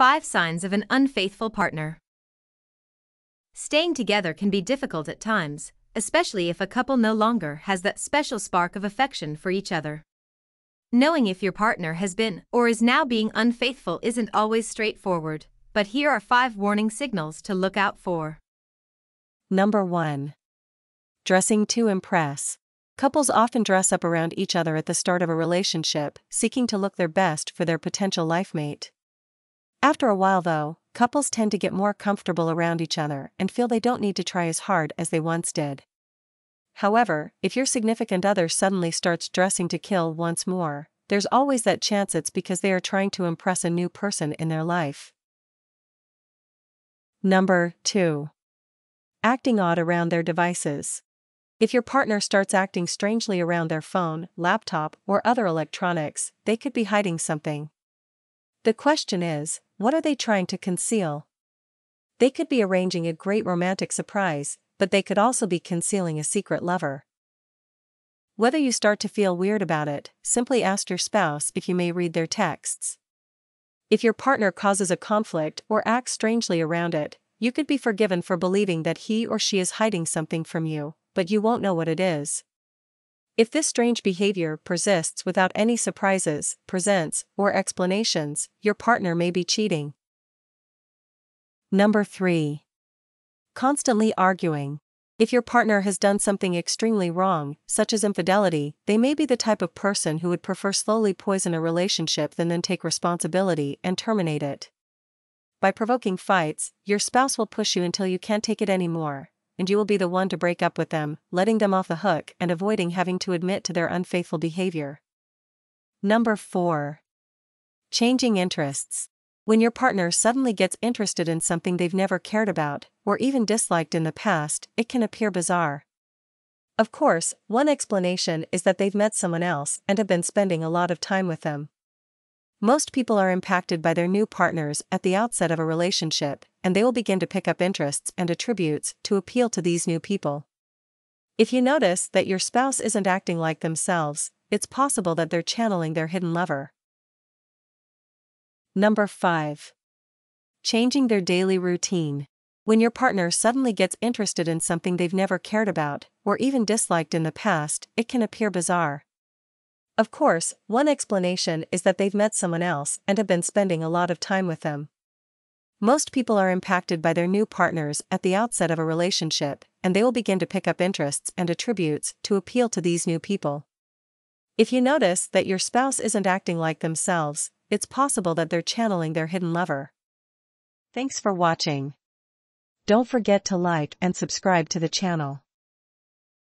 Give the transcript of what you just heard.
5 Signs of an Unfaithful Partner Staying together can be difficult at times, especially if a couple no longer has that special spark of affection for each other. Knowing if your partner has been or is now being unfaithful isn't always straightforward, but here are five warning signals to look out for. Number 1. Dressing to impress. Couples often dress up around each other at the start of a relationship, seeking to look their best for their potential life mate. After a while, though, couples tend to get more comfortable around each other and feel they don't need to try as hard as they once did. However, if your significant other suddenly starts dressing to kill once more, there's always that chance it's because they are trying to impress a new person in their life. Number 2. Acting odd around their devices. If your partner starts acting strangely around their phone, laptop, or other electronics, they could be hiding something. The question is what are they trying to conceal? They could be arranging a great romantic surprise, but they could also be concealing a secret lover. Whether you start to feel weird about it, simply ask your spouse if you may read their texts. If your partner causes a conflict or acts strangely around it, you could be forgiven for believing that he or she is hiding something from you, but you won't know what it is. If this strange behavior persists without any surprises, presents, or explanations, your partner may be cheating. Number 3. Constantly arguing. If your partner has done something extremely wrong, such as infidelity, they may be the type of person who would prefer slowly poison a relationship than then take responsibility and terminate it. By provoking fights, your spouse will push you until you can't take it anymore, and you will be the one to break up with them, letting them off the hook and avoiding having to admit to their unfaithful behavior. Number 4. Changing interests. When your partner suddenly gets interested in something they've never cared about, or even disliked in the past, it can appear bizarre. Of course, one explanation is that they've met someone else and have been spending a lot of time with them. Most people are impacted by their new partners at the outset of a relationship, and they will begin to pick up interests and attributes to appeal to these new people. If you notice that your spouse isn't acting like themselves, it's possible that they're channeling their hidden lover. Number 5. Changing their daily routine. When your partner suddenly gets interested in something they've never cared about, or even disliked in the past, it can appear bizarre, of course, one explanation is that they've met someone else and have been spending a lot of time with them. Most people are impacted by their new partners at the outset of a relationship, and they will begin to pick up interests and attributes to appeal to these new people. If you notice that your spouse isn't acting like themselves, it's possible that they're channeling their hidden lover. Thanks for watching. Don't forget to like and subscribe to the channel.